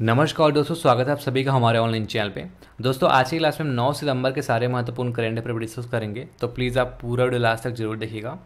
नमस्कार दोस्तों स्वागत है आप सभी का हमारे ऑनलाइन चैनल पे दोस्तों आज की क्लास में हम 9 सितंबर के सारे महत्वपूर्ण करेंट अफेयर डिस्कस करेंगे तो प्लीज़ आप पूरा वीडियो लास्ट तक जरूर देखिएगा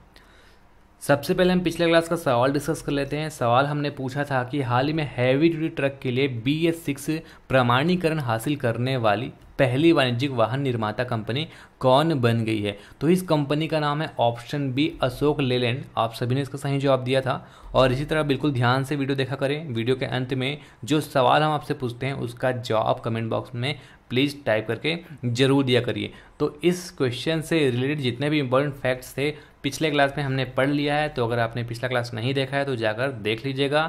सबसे पहले हम पिछले क्लास का सवाल डिस्कस कर लेते हैं सवाल हमने पूछा था कि हाल ही में हैवी ड्यूटी ट्रक के लिए बी एस सिक्स प्रमाणीकरण हासिल करने वाली पहली वाणिज्यिक वाहन निर्माता कंपनी कौन बन गई है तो इस कंपनी का नाम है ऑप्शन बी अशोक लेलैंड आप सभी ने इसका सही जवाब दिया था और इसी तरह बिल्कुल ध्यान से वीडियो देखा करें वीडियो के अंत में जो सवाल हम आपसे पूछते हैं उसका जवाब कमेंट बॉक्स में प्लीज़ टाइप करके ज़रूर दिया करिए तो इस क्वेश्चन से रिलेटेड जितने भी इंपॉर्टेंट फैक्ट्स थे पिछले क्लास में हमने पढ़ लिया है तो अगर आपने पिछला क्लास नहीं देखा है तो जाकर देख लीजिएगा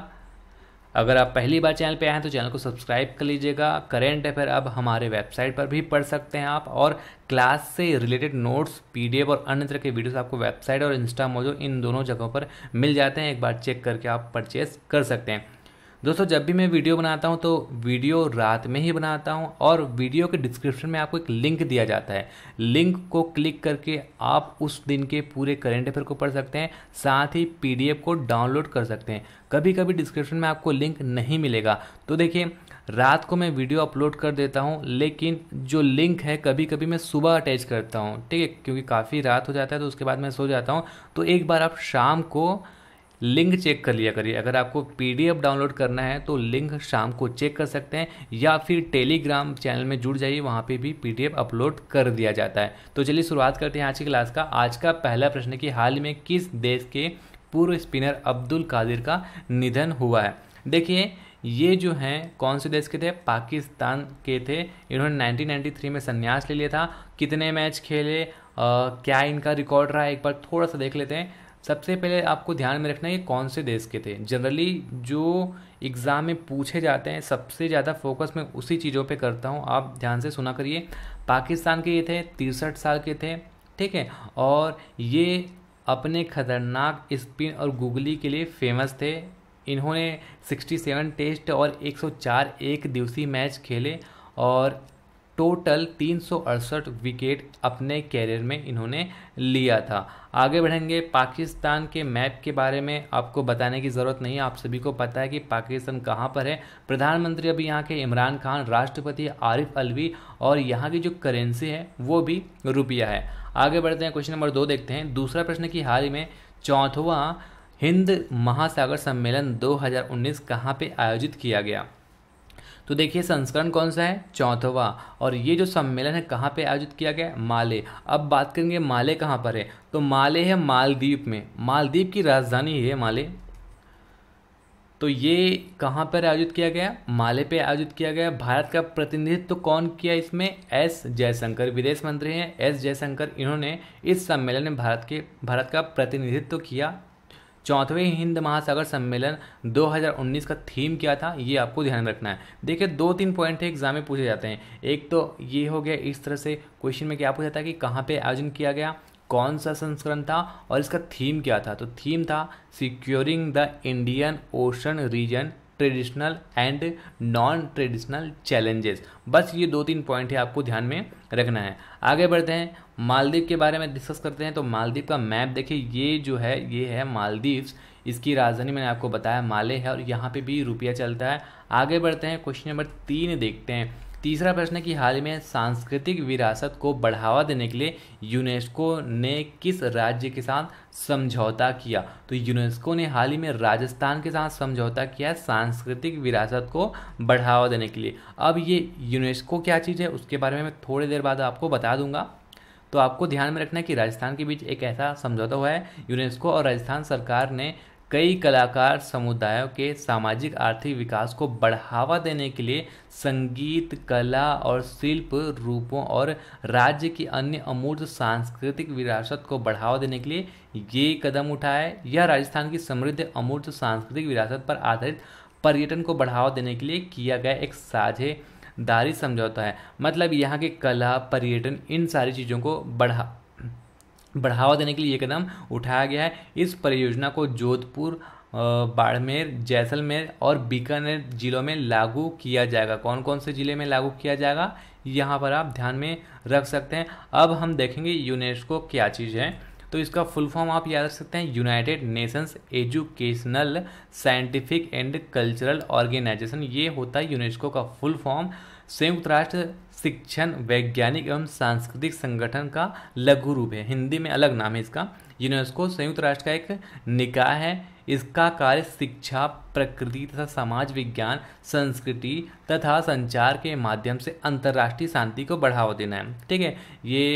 अगर आप पहली बार चैनल पे आए हैं तो चैनल को सब्सक्राइब कर लीजिएगा करेंट अफेयर अब हमारे वेबसाइट पर भी पढ़ सकते हैं आप और क्लास से रिलेटेड नोट्स पीडीएफ और अन्य तरह के वीडियोस आपको वेबसाइट और इंस्टा मोजो इन दोनों जगहों पर मिल जाते हैं एक बार चेक करके आप परचेस कर सकते हैं दोस्तों जब भी मैं वीडियो बनाता हूँ तो वीडियो रात में ही बनाता हूँ और वीडियो के डिस्क्रिप्शन में आपको एक लिंक दिया जाता है लिंक को क्लिक करके आप उस दिन के पूरे करेंट अफेयर को पढ़ सकते हैं साथ ही पीडीएफ को डाउनलोड कर सकते हैं कभी कभी डिस्क्रिप्शन में आपको लिंक नहीं मिलेगा तो देखिए रात को मैं वीडियो अपलोड कर देता हूँ लेकिन जो लिंक है कभी कभी मैं सुबह अटैच करता हूँ ठीक है क्योंकि काफ़ी रात हो जाता है तो उसके बाद मैं सो जाता हूँ तो एक बार आप शाम को लिंक चेक कर लिया करिए अगर आपको पीडीएफ डाउनलोड करना है तो लिंक शाम को चेक कर सकते हैं या फिर टेलीग्राम चैनल में जुड़ जाइए वहाँ पे भी पीडीएफ अपलोड कर दिया जाता है तो चलिए शुरुआत करते हैं आज की क्लास का आज का पहला प्रश्न है कि हाल में किस देश के पूर्व स्पिनर अब्दुल कादिर का निधन हुआ है देखिए ये जो हैं कौन से देश के थे पाकिस्तान के थे इन्होंने 1993 में संन्यास ले लिया था कितने मैच खेले आ, क्या इनका रिकॉर्ड रहा है एक बार थोड़ा सा देख लेते हैं सबसे पहले आपको ध्यान में रखना है ये कौन से देश के थे जनरली जो एग्ज़ाम में पूछे जाते हैं सबसे ज़्यादा फोकस मैं उसी चीज़ों पे करता हूँ आप ध्यान से सुना करिए पाकिस्तान के ये थे तिरसठ साल के थे ठीक है और ये अपने खतरनाक स्पिन और गुगली के लिए फेमस थे इन्होंने 67 टेस्ट और 104 एक दिवसीय मैच खेले और टोटल तीन विकेट अपने कैरियर में इन्होंने लिया था आगे बढ़ेंगे पाकिस्तान के मैप के बारे में आपको बताने की ज़रूरत नहीं आप सभी को पता है कि पाकिस्तान कहाँ पर है प्रधानमंत्री अभी यहाँ के इमरान खान राष्ट्रपति आरिफ अलवी और यहाँ की जो करेंसी है वो भी रुपया है आगे बढ़ते हैं क्वेश्चन नंबर दो देखते हैं दूसरा प्रश्न कि हाल ही में चौथवा हिंद महासागर सम्मेलन 2019 कहाँ पे आयोजित किया गया तो देखिए संस्करण कौन सा है चौथवा और ये जो सम्मेलन है कहाँ पे आयोजित किया गया माले अब बात करेंगे माले कहाँ पर है तो माले है मालदीप में मालदीप की राजधानी है माले तो ये कहाँ पर आयोजित किया गया माले पे आयोजित किया गया भारत का प्रतिनिधित्व तो कौन किया इसमें एस जयशंकर विदेश मंत्री हैं एस जयशंकर इन्होंने इस सम्मेलन में भारत के भारत का प्रतिनिधित्व तो किया चौथवें हिंद महासागर सम्मेलन 2019 का थीम क्या था ये आपको ध्यान रखना है देखिए दो तीन पॉइंट है एग्जाम में पूछे जाते हैं एक तो ये हो गया इस तरह से क्वेश्चन में क्या पूछा था कि कहाँ पे आयोजन किया गया कौन सा संस्करण था और इसका थीम क्या था तो थीम था securing the Indian Ocean region traditional and non traditional challenges बस ये दो तीन पॉइंट है आपको ध्यान में रखना है आगे बढ़ते हैं मालदीव के बारे में डिस्कस करते हैं तो मालदीव का मैप देखिए ये जो है ये है मालदीव्स इसकी राजधानी मैंने आपको बताया माले है और यहाँ पे भी रुपया चलता है आगे बढ़ते हैं क्वेश्चन नंबर तीन देखते हैं तीसरा प्रश्न है कि हाल ही में सांस्कृतिक विरासत को बढ़ावा देने के लिए यूनेस्को ने किस राज्य के साथ समझौता किया तो यूनेस्को ने हाल ही में राजस्थान के साथ समझौता किया सांस्कृतिक विरासत को बढ़ावा देने के लिए अब ये यूनेस्को क्या चीज़ है उसके बारे में मैं थोड़ी देर बाद आपको बता दूंगा तो आपको ध्यान में रखना है कि राजस्थान के बीच एक ऐसा समझौता हुआ है यूनेस्को और राजस्थान सरकार ने कई कलाकार समुदायों के सामाजिक आर्थिक विकास को बढ़ावा देने के लिए संगीत कला और शिल्प रूपों और राज्य की अन्य अमूर्त सांस्कृतिक विरासत को बढ़ावा देने के लिए ये कदम उठाया यह राजस्थान की समृद्ध अमूर्त सांस्कृतिक विरासत पर आधारित पर्यटन को बढ़ावा देने के लिए किया गया एक साझे दारी समझौता है मतलब यहाँ की कला पर्यटन इन सारी चीज़ों को बढ़ा बढ़ावा देने के लिए ये कदम उठाया गया है इस परियोजना को जोधपुर बाड़मेर जैसलमेर और बीकानेर जिलों में लागू किया जाएगा कौन कौन से ज़िले में लागू किया जाएगा यहाँ पर आप ध्यान में रख सकते हैं अब हम देखेंगे यूनेस्को क्या चीज़ है तो इसका फुल फॉर्म आप याद रख सकते हैं United Nations Educational Scientific and Cultural Organization ये होता है यूनेस्को का फुल फॉर्म संयुक्त राष्ट्र शिक्षण वैज्ञानिक एवं सांस्कृतिक संगठन का लघु रूप है हिंदी में अलग नाम है इसका यूनेस्को संयुक्त राष्ट्र का एक निकाय है इसका कार्य शिक्षा प्रकृति तथा समाज विज्ञान संस्कृति तथा संचार के माध्यम से अंतर्राष्ट्रीय शांति को बढ़ावा देना है ठीक है ये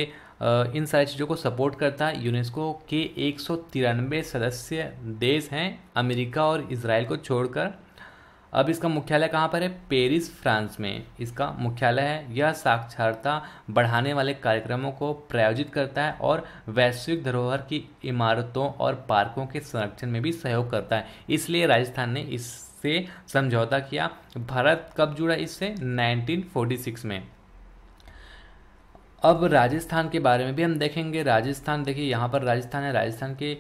इन सारी चीज़ों को सपोर्ट करता है यूनेस्को के एक सदस्य देश हैं अमेरिका और इसराइल को छोड़कर अब इसका मुख्यालय कहाँ पर है पेरिस फ्रांस में इसका मुख्यालय है यह साक्षरता बढ़ाने वाले कार्यक्रमों को प्रायोजित करता है और वैश्विक धरोहर की इमारतों और पार्कों के संरक्षण में भी सहयोग करता है इसलिए राजस्थान ने इससे समझौता किया भारत कब जुड़ा इससे 1946 में अब राजस्थान के बारे में भी हम देखेंगे राजस्थान देखिए यहाँ पर राजस्थान है राजस्थान के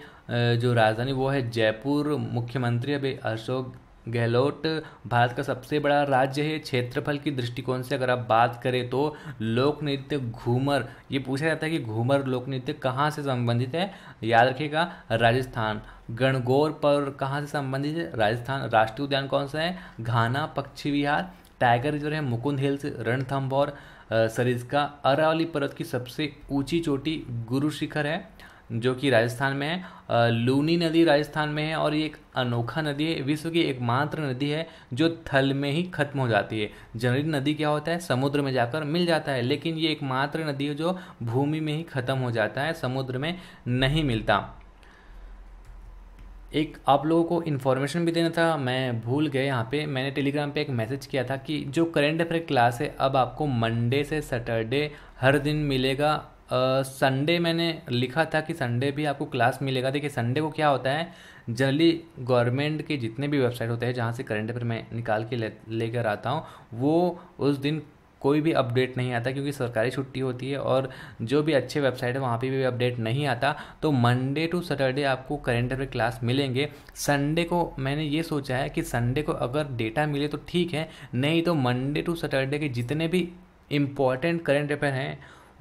जो राजधानी वो है जयपुर मुख्यमंत्री अभी अशोक गहलोत भारत का सबसे बड़ा राज्य है क्षेत्रफल की दृष्टिकोण से अगर आप बात करें तो लोक नृत्य घूमर ये पूछा जाता है कि घूमर लोक नृत्य कहाँ से संबंधित है याद रखिएगा राजस्थान गणगौर पर कहाँ से संबंधित है राजस्थान राष्ट्रीय उद्यान कौन सा है घाना पक्षी विहार टाइगर रिजर्व है मुकुंद हिल्स रणथम्भौर सरिज का अरावली पर्वत की सबसे ऊंची चोटी गुरु शिखर है जो कि राजस्थान में है लूनी नदी राजस्थान में है और ये एक अनोखा नदी है विश्व की एकमात्र नदी है जो थल में ही खत्म हो जाती है जनरली नदी क्या होता है समुद्र में जाकर मिल जाता है लेकिन ये एकमात्र नदी है जो भूमि में ही खत्म हो जाता है समुद्र में नहीं मिलता एक आप लोगों को इन्फॉर्मेशन भी देना था मैं भूल गए यहाँ पे मैंने टेलीग्राम पे एक मैसेज किया था कि जो करेंट अफेयर क्लास है अब आपको मंडे से सैटरडे हर दिन मिलेगा संडे uh, मैंने लिखा था कि संडे भी आपको क्लास मिलेगा देखिए संडे को क्या होता है जनरली गवर्नमेंट के जितने भी वेबसाइट होते हैं जहाँ से करंट अफेयर मैं निकाल के लेकर ले आता हूँ वो उस दिन कोई भी अपडेट नहीं आता क्योंकि सरकारी छुट्टी होती है और जो भी अच्छे वेबसाइट है वहाँ पे भी अपडेट नहीं आता तो मंडे टू सैटरडे आपको करेंट अफेयर क्लास मिलेंगे संडे को मैंने ये सोचा है कि संडे को अगर डेटा मिले तो ठीक है नहीं तो मंडे टू सैटरडे के जितने भी इम्पॉर्टेंट करेंट अफेयर हैं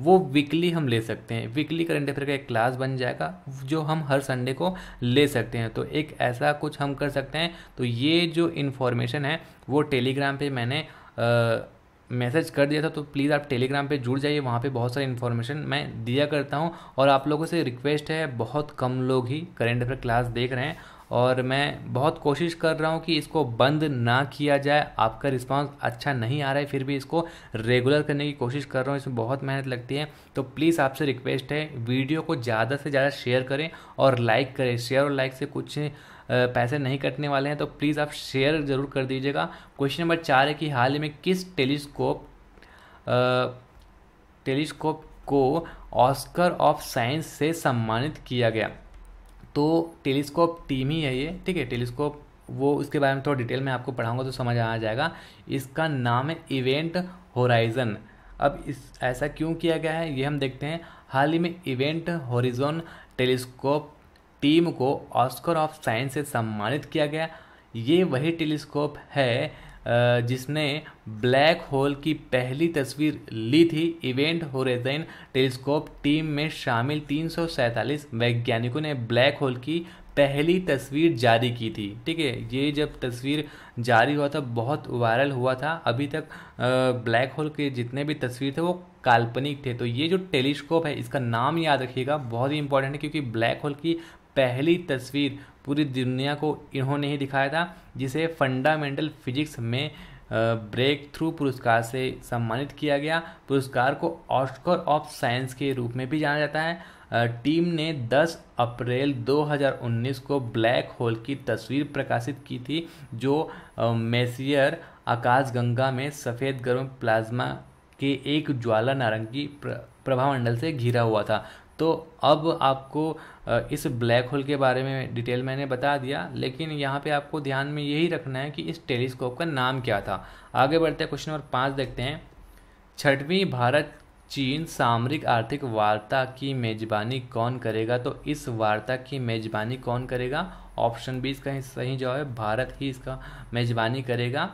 वो वीकली हम ले सकते हैं वीकली करंट अफेयर का एक क्लास बन जाएगा जो हम हर संडे को ले सकते हैं तो एक ऐसा कुछ हम कर सकते हैं तो ये जो इन्फॉर्मेशन है वो टेलीग्राम पे मैंने आ, मैसेज कर दिया था तो प्लीज़ आप टेलीग्राम पे जुड़ जाइए वहाँ पे बहुत सारी इन्फॉर्मेशन मैं दिया करता हूँ और आप लोगों से रिक्वेस्ट है बहुत कम लोग ही करेंट अफेयर क्लास देख रहे हैं और मैं बहुत कोशिश कर रहा हूँ कि इसको बंद ना किया जाए आपका रिस्पांस अच्छा नहीं आ रहा है फिर भी इसको रेगुलर करने की कोशिश कर रहा हूँ इसमें बहुत मेहनत लगती है तो प्लीज़ आपसे रिक्वेस्ट है वीडियो को ज़्यादा से ज़्यादा शेयर करें और लाइक करें शेयर और लाइक से कुछ पैसे नहीं कटने वाले हैं तो प्लीज़ आप शेयर ज़रूर कर दीजिएगा क्वेश्चन नंबर चार है कि हाल ही में किस टेलीस्कोप टेलीस्कोप को ऑस्कर ऑफ साइंस से सम्मानित किया गया तो टेलीस्कोप टीम ही है ये ठीक है टेलीस्कोप वो उसके बारे में थोड़ा डिटेल में आपको पढ़ाऊंगा तो समझ आ जाएगा इसका नाम है इवेंट होराइजन अब इस ऐसा क्यों किया गया है ये हम देखते हैं हाल ही में इवेंट होरिजोन टेलीस्कोप टीम को ऑस्कर ऑफ साइंस से सम्मानित किया गया ये वही टेलीस्कोप है जिसने ब्लैक होल की पहली तस्वीर ली थी इवेंट होरेजन टेलीस्कोप टीम में शामिल तीन वैज्ञानिकों ने ब्लैक होल की पहली तस्वीर जारी की थी ठीक है ये जब तस्वीर जारी हुआ था बहुत वायरल हुआ था अभी तक ब्लैक होल के जितने भी तस्वीर थे वो काल्पनिक थे तो ये जो टेलीस्कोप है इसका नाम याद रखिएगा बहुत ही इंपॉर्टेंट है क्योंकि ब्लैक होल की पहली तस्वीर पूरी दुनिया को इन्होंने ही दिखाया था जिसे फंडामेंटल फिजिक्स में ब्रेक थ्रू पुरस्कार से सम्मानित किया गया पुरस्कार को ऑस्कर ऑफ साइंस के रूप में भी जाना जाता है टीम ने 10 अप्रैल 2019 को ब्लैक होल की तस्वीर प्रकाशित की थी जो मेसियर आकाशगंगा में सफ़ेद गर्म प्लाज्मा के एक ज्वाला नारंगी प्रभामंडल से घिरा हुआ था तो अब आपको इस ब्लैक होल के बारे में डिटेल मैंने बता दिया लेकिन यहाँ पे आपको ध्यान में यही रखना है कि इस टेलीस्कोप का नाम क्या था आगे बढ़ते हैं क्वेश्चन नंबर पाँच देखते हैं छठवीं भारत चीन सामरिक आर्थिक वार्ता की मेजबानी कौन करेगा तो इस वार्ता की मेजबानी कौन करेगा ऑप्शन बी इसका सही जवाब है भारत ही इसका मेजबानी करेगा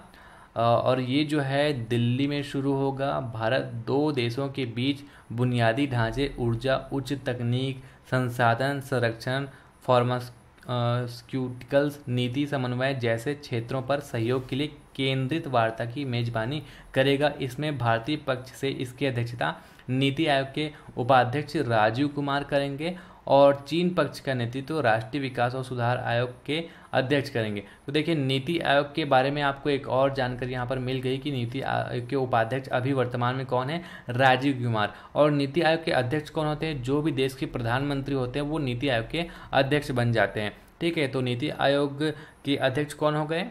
और ये जो है दिल्ली में शुरू होगा भारत दो देशों के बीच बुनियादी ढांचे ऊर्जा उच्च तकनीक संसाधन संरक्षण फार्मास्यूटिकल्स नीति समन्वय जैसे क्षेत्रों पर सहयोग के लिए केंद्रित वार्ता की मेजबानी करेगा इसमें भारतीय पक्ष से इसकी अध्यक्षता नीति आयोग के उपाध्यक्ष राजीव कुमार करेंगे और चीन पक्ष का नेतृत्व तो राष्ट्रीय विकास और सुधार आयोग के अध्यक्ष करेंगे तो देखिए नीति आयोग के बारे में आपको एक और जानकारी यहाँ पर मिल गई कि नीति आयोग के उपाध्यक्ष अभी वर्तमान में कौन है राजीव कुमार और नीति आयोग के अध्यक्ष कौन होते हैं जो भी देश के प्रधानमंत्री होते हैं वो नीति आयोग के अध्यक्ष बन जाते हैं ठीक है तो नीति आयोग के अध्यक्ष कौन हो गए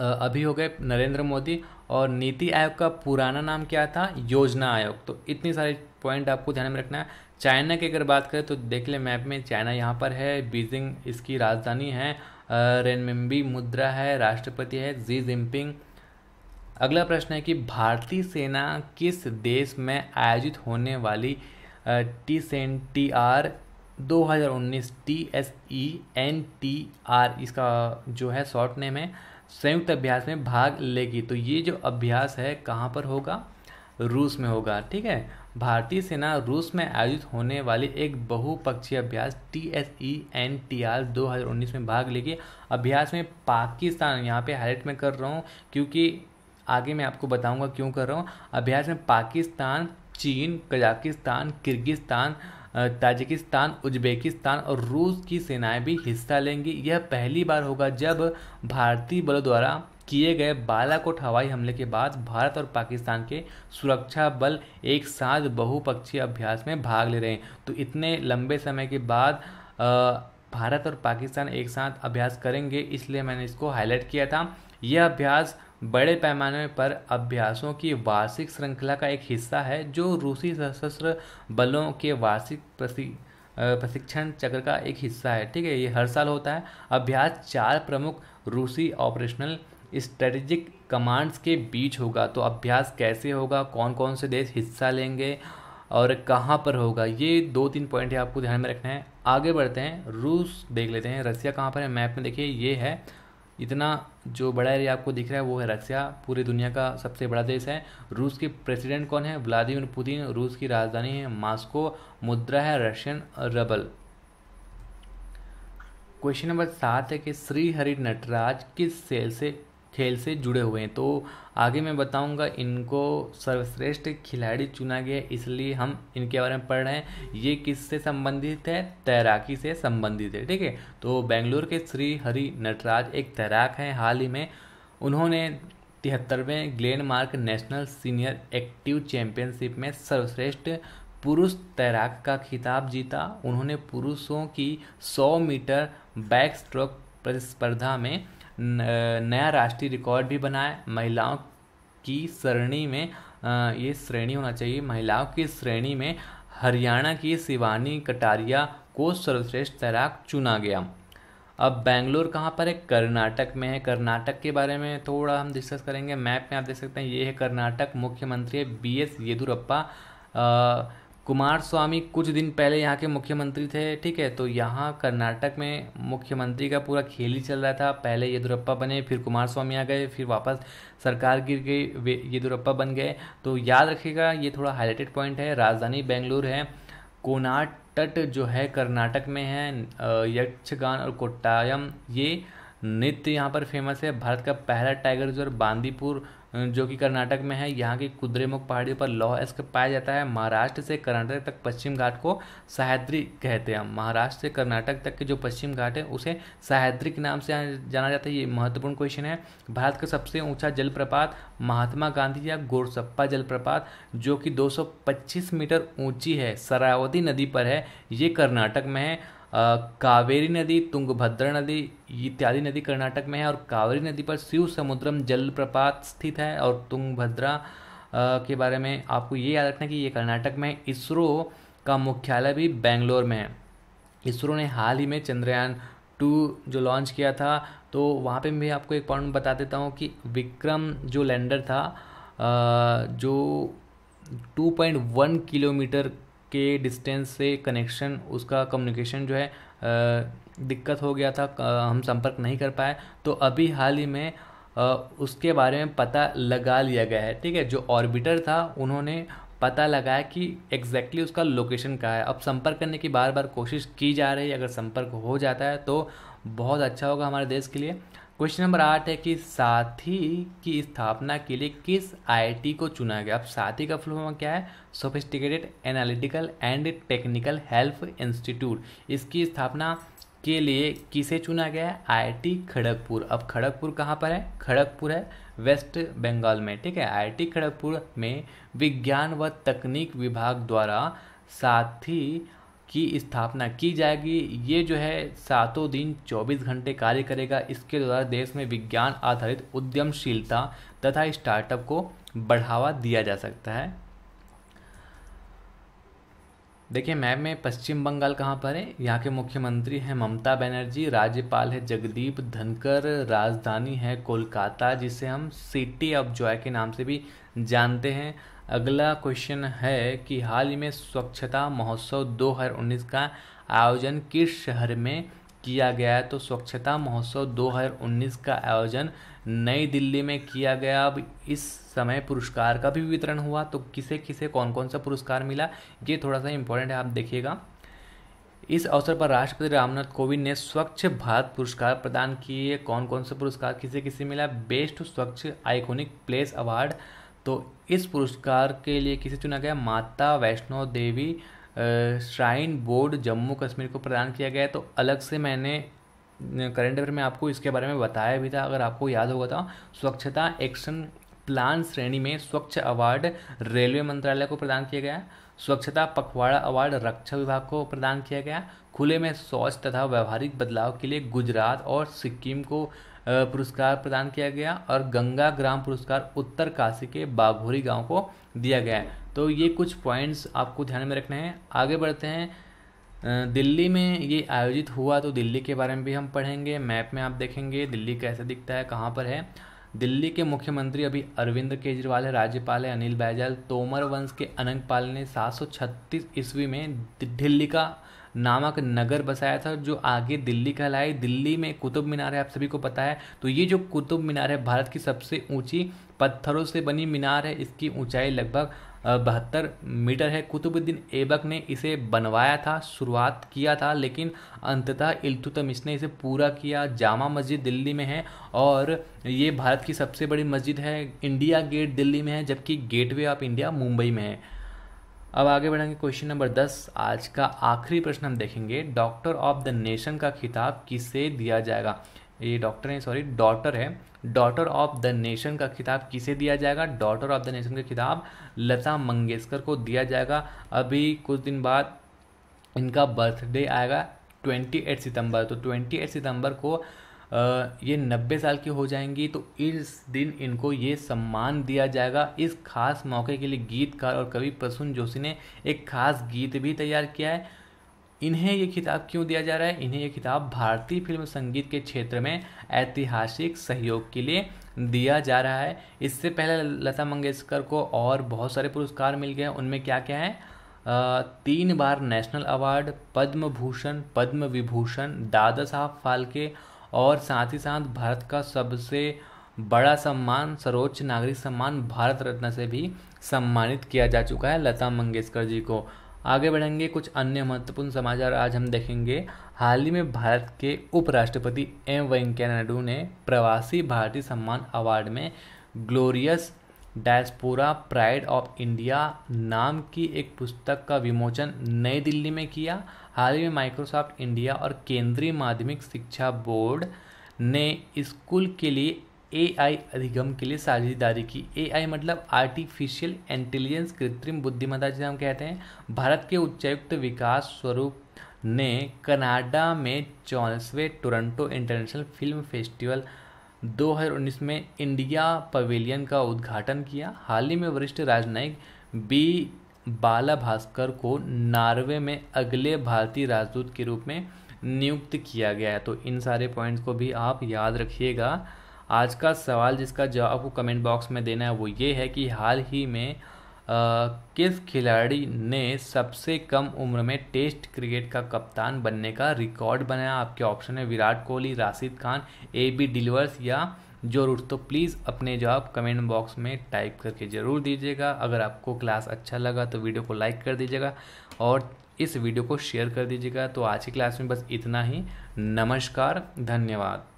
अभी हो गए नरेंद्र मोदी और नीति आयोग का पुराना नाम क्या था योजना आयोग तो इतनी सारी पॉइंट आपको ध्यान में रखना है चाइना की अगर बात करें तो देख ले मैप में चाइना यहाँ पर है बीजिंग इसकी राजधानी है रेनमिम्बी मुद्रा है राष्ट्रपति है जी जिनपिंग अगला प्रश्न है कि भारतीय सेना किस देश में आयोजित होने वाली टी सेन T R 2019 T S E N T R इसका जो है शॉर्ट नेम है संयुक्त अभ्यास में भाग लेगी तो ये जो अभ्यास है कहाँ पर होगा रूस में होगा ठीक है भारतीय सेना रूस में आयोजित होने वाले एक बहुपक्षीय अभ्यास T S E N T R दो हज़ार उन्नीस में भाग लेगी अभ्यास में पाकिस्तान यहाँ पे हाईलाइट में कर रहा हूँ क्योंकि आगे मैं आपको बताऊँगा क्यों कर रहा हूँ अभ्यास में पाकिस्तान चीन कजाकिस्तान किर्गिस्तान ताजिकिस्तान उज्बेकिस्तान और रूस की सेनाएं भी हिस्सा लेंगी यह पहली बार होगा जब भारतीय बलों द्वारा किए गए बालाकोट हवाई हमले के बाद भारत और पाकिस्तान के सुरक्षा बल एक साथ बहुपक्षीय अभ्यास में भाग ले रहे हैं तो इतने लंबे समय के बाद भारत और पाकिस्तान एक साथ अभ्यास करेंगे इसलिए मैंने इसको हाईलाइट किया था यह अभ्यास बड़े पैमाने पर अभ्यासों की वार्षिक श्रृंखला का एक हिस्सा है जो रूसी सशस्त्र बलों के वार्षिक प्रति प्रशिक्षण चक्र का एक हिस्सा है ठीक है ये हर साल होता है अभ्यास चार प्रमुख रूसी ऑपरेशनल स्ट्रेटेजिक कमांड्स के बीच होगा तो अभ्यास कैसे होगा कौन कौन से देश हिस्सा लेंगे और कहाँ पर होगा ये दो तीन पॉइंट आपको ध्यान में रखना है आगे बढ़ते हैं रूस देख लेते हैं रसिया कहाँ पर है मैप में देखिए ये है इतना जो बड़ा एरिया आपको दिख रहा है वो है रसिया पूरी दुनिया का सबसे बड़ा देश है रूस के प्रेसिडेंट कौन है व्लादिमिर पुतिन रूस की राजधानी है मास्को मुद्रा है रशियन रबल क्वेश्चन नंबर सात है कि श्री हरि नटराज किस सेल से खेल से जुड़े हुए हैं तो आगे मैं बताऊंगा इनको सर्वश्रेष्ठ खिलाड़ी चुना गया इसलिए हम इनके बारे में पढ़ रहे हैं ये किससे संबंधित है तैराकी से संबंधित है ठीक है तो बेंगलोर के श्री हरि नटराज एक तैराक हैं हाल ही में उन्होंने तिहत्तरवें Glen national senior active championship में सर्वश्रेष्ठ पुरुष तैराक का खिताब जीता उन्होंने पुरुषों की 100 मीटर बैक स्ट्रोक प्रतिस्पर्धा में नया राष्ट्रीय रिकॉर्ड भी बनाए महिलाओं की श्रेणी में ये श्रेणी होना चाहिए महिलाओं की श्रेणी में हरियाणा की शिवानी कटारिया को सर्वश्रेष्ठ तैराक चुना गया अब बेंगलोर कहाँ पर है कर्नाटक में है कर्नाटक के बारे में थोड़ा हम डिस्कस करेंगे मैप में आप देख सकते हैं ये है कर्नाटक मुख्यमंत्री है B S Yediyurappa Kumaraswamy कुछ दिन पहले यहाँ के मुख्यमंत्री थे ठीक है तो यहाँ कर्नाटक में मुख्यमंत्री का पूरा खेल ही चल रहा था पहले येदुरप्पा बने फिर कुमार स्वामी आ गए फिर वापस सरकार गिर गई वे येदुरप्पा बन गए तो याद रखिएगा ये थोड़ा हाईलाइटेड पॉइंट है राजधानी बेंगलुरु है कोनाट तट जो है कर्नाटक में है यक्षगान और कोट्टायम ये नृत्य यहाँ पर फेमस है भारत का पहला टाइगर रिजर्व बांदीपुर जो कि कर्नाटक में है यहाँ की कुद्रेमुख पहाड़ियों पर लौह एस्क पाया जाता है महाराष्ट्र से कर्नाटक तक पश्चिम घाट को सह्याद्री कहते हैं महाराष्ट्र से कर्नाटक तक के जो पश्चिम घाट है उसे सह्याद्री के नाम से जाना जाता है ये महत्वपूर्ण क्वेश्चन है भारत का सबसे ऊंचा जलप्रपात महात्मा गांधी या गोरसप्पा जलप्रपात जो कि दो मीटर ऊँची है सरावती नदी पर है ये कर्नाटक में है कावेरी नदी तुंगभद्रा नदी इत्यादि नदी कर्नाटक में है और कावेरी नदी पर शिव समुद्रम जलप्रपात स्थित है और तुंगभद्रा के बारे में आपको ये याद रखना कि ये कर्नाटक में इसरो का मुख्यालय भी बेंगलोर में है इसरो ने हाल ही में चंद्रयान टू जो लॉन्च किया था तो वहाँ पे मैं आपको एक पॉइंट बता देता हूँ कि विक्रम जो लैंडर था जो 2.1 किलोमीटर के डिस्टेंस से कनेक्शन उसका कम्युनिकेशन जो है दिक्कत हो गया था हम संपर्क नहीं कर पाए तो अभी हाल ही में उसके बारे में पता लगा लिया गया है ठीक है जो ऑर्बिटर था उन्होंने पता लगाया कि एग्जैक्टली उसका लोकेशन कहाँ है अब संपर्क करने की बार बार कोशिश की जा रही है अगर संपर्क हो जाता है तो बहुत अच्छा होगा हमारे देश के लिए क्वेश्चन नंबर आठ है कि साथी की स्थापना के लिए किस आईटी को चुना गया अब साथी का फुल फॉर्म क्या है sophisticated analytical and technical help institute इसकी स्थापना के लिए किसे चुना गया है आईआईटी खड़गपुर अब खड़गपुर कहाँ पर है खड़गपुर है वेस्ट बंगाल में ठीक है आईआईटी खड़गपुर में विज्ञान व तकनीक विभाग द्वारा साथी की स्थापना की जाएगी ये जो है सातों दिन 24 घंटे कार्य करेगा इसके द्वारा देश में विज्ञान आधारित उद्यमशीलता तथा स्टार्टअप को बढ़ावा दिया जा सकता है देखिए मैप में पश्चिम बंगाल कहाँ पर है यहाँ के मुख्यमंत्री हैं ममता बनर्जी राज्यपाल है जगदीप धनकर राजधानी है कोलकाता जिसे हम सिटी ऑफ जॉय के नाम से भी जानते हैं अगला क्वेश्चन है कि हाल ही में स्वच्छता महोत्सव 2019 का आयोजन किस शहर में किया गया है तो स्वच्छता महोत्सव 2019 का आयोजन नई दिल्ली में किया गया अब इस समय पुरस्कार का भी वितरण हुआ तो किसे किसे कौन कौन सा पुरस्कार मिला ये थोड़ा सा इम्पोर्टेंट है आप देखिएगा इस अवसर पर राष्ट्रपति रामनाथ कोविंद ने स्वच्छ भारत पुरस्कार प्रदान किए कौन कौन से पुरस्कार किसे किसे मिला बेस्ट स्वच्छ आइकॉनिक प्लेस अवार्ड तो इस पुरस्कार के लिए किसे चुना गया माता वैष्णो देवी श्राइन बोर्ड जम्मू कश्मीर को प्रदान किया गया है तो अलग से मैंने करंट अफेयर में आपको इसके बारे में बताया भी था अगर आपको याद होगा तो स्वच्छता एक्शन प्लान श्रेणी में स्वच्छ अवार्ड रेलवे मंत्रालय को प्रदान किया गया स्वच्छता पखवाड़ा अवार्ड रक्षा विभाग को प्रदान किया गया खुले में शौच तथा व्यवहारिक बदलाव के लिए गुजरात और सिक्किम को पुरस्कार प्रदान किया गया और गंगा ग्राम पुरस्कार उत्तर काशी के बाघोरी गांव को दिया गया है तो ये कुछ पॉइंट्स आपको ध्यान में रखने हैं आगे बढ़ते हैं दिल्ली में ये आयोजित हुआ तो दिल्ली के बारे में भी हम पढ़ेंगे मैप में आप देखेंगे दिल्ली कैसे दिखता है कहाँ पर है दिल्ली के मुख्यमंत्री अभी अरविंद केजरीवाल है राज्यपाल है अनिल बैजल तोमर वंश के अनंत पाल ने छत्तीस ईस्वी में दिल्ली का नामक नगर बसाया था जो आगे दिल्ली कहलाई दिल्ली में कुतुब मीनार है आप सभी को पता है तो ये जो कुतुब मीनार है भारत की सबसे ऊंची पत्थरों से बनी मीनार है इसकी ऊंचाई लगभग बहत्तर मीटर है कुतुबुद्दीन ऐबक ने इसे बनवाया था शुरुआत किया था लेकिन अंततः इल्तुतमिश ने इसे पूरा किया जामा मस्जिद दिल्ली में है और ये भारत की सबसे बड़ी मस्जिद है इंडिया गेट दिल्ली में है जबकि गेटवे ऑफ इंडिया मुंबई में है अब आगे बढ़ेंगे क्वेश्चन नंबर दस आज का आखिरी प्रश्न हम देखेंगे डॉक्टर ऑफ द नेशन का खिताब किसे दिया जाएगा ये डॉक्टर है सॉरी डॉटर है डॉटर ऑफ द नेशन का खिताब किसे दिया जाएगा डॉटर ऑफ द नेशन का खिताब लता मंगेशकर को दिया जाएगा अभी कुछ दिन बाद इनका बर्थडे आएगा ट्वेंटी एट सितंबर तो ट्वेंटी एट सितंबर को ये नब्बे साल की हो जाएंगी तो इस दिन इनको ये सम्मान दिया जाएगा इस खास मौके के लिए गीतकार और कवि प्रसून जोशी ने एक खास गीत भी तैयार किया है इन्हें ये खिताब क्यों दिया जा रहा है इन्हें ये खिताब भारतीय फिल्म संगीत के क्षेत्र में ऐतिहासिक सहयोग के लिए दिया जा रहा है इससे पहले लता मंगेशकर को और बहुत सारे पुरस्कार मिल गए उनमें क्या क्या है तीन बार नेशनल अवार्ड पद्म भूषण पद्म विभूषण दादा साहब फाल्के और साथ ही साथ भारत का सबसे बड़ा सम्मान सर्वोच्च नागरिक सम्मान भारत रत्न से भी सम्मानित किया जा चुका है लता मंगेशकर जी को आगे बढ़ेंगे कुछ अन्य महत्वपूर्ण समाचार आज हम देखेंगे हाल ही में भारत के उपराष्ट्रपति एम वेंकैया नायडू ने प्रवासी भारतीय सम्मान अवार्ड में glorious diaspora pride of India नाम की एक पुस्तक का विमोचन नई दिल्ली में किया हाल ही में माइक्रोसॉफ्ट इंडिया और केंद्रीय माध्यमिक शिक्षा बोर्ड ने स्कूल के लिए एआई अधिगम के लिए साझेदारी की एआई मतलब आर्टिफिशियल इंटेलिजेंस कृत्रिम बुद्धिमत्ता जिसे हम कहते हैं भारत के उच्चायुक्त विकास स्वरूप ने कनाडा में चौंसवें टोरंटो इंटरनेशनल फिल्म फेस्टिवल 2019 में इंडिया पवेलियन का उद्घाटन किया हाल ही में वरिष्ठ राजनयिक बी बाला भास्कर को नार्वे में अगले भारतीय राजदूत के रूप में नियुक्त किया गया है तो इन सारे पॉइंट्स को भी आप याद रखिएगा आज का सवाल जिसका जवाब आपको कमेंट बॉक्स में देना है वो ये है कि हाल ही में किस खिलाड़ी ने सबसे कम उम्र में टेस्ट क्रिकेट का कप्तान बनने का रिकॉर्ड बनाया आपके ऑप्शन है Virat Kohli Rashid Khan A B de Villiers या जो रूट तो प्लीज़ अपने जवाब कमेंट बॉक्स में टाइप करके ज़रूर दीजिएगा अगर आपको क्लास अच्छा लगा तो वीडियो को लाइक कर दीजिएगा और इस वीडियो को शेयर कर दीजिएगा तो आज की क्लास में बस इतना ही नमस्कार धन्यवाद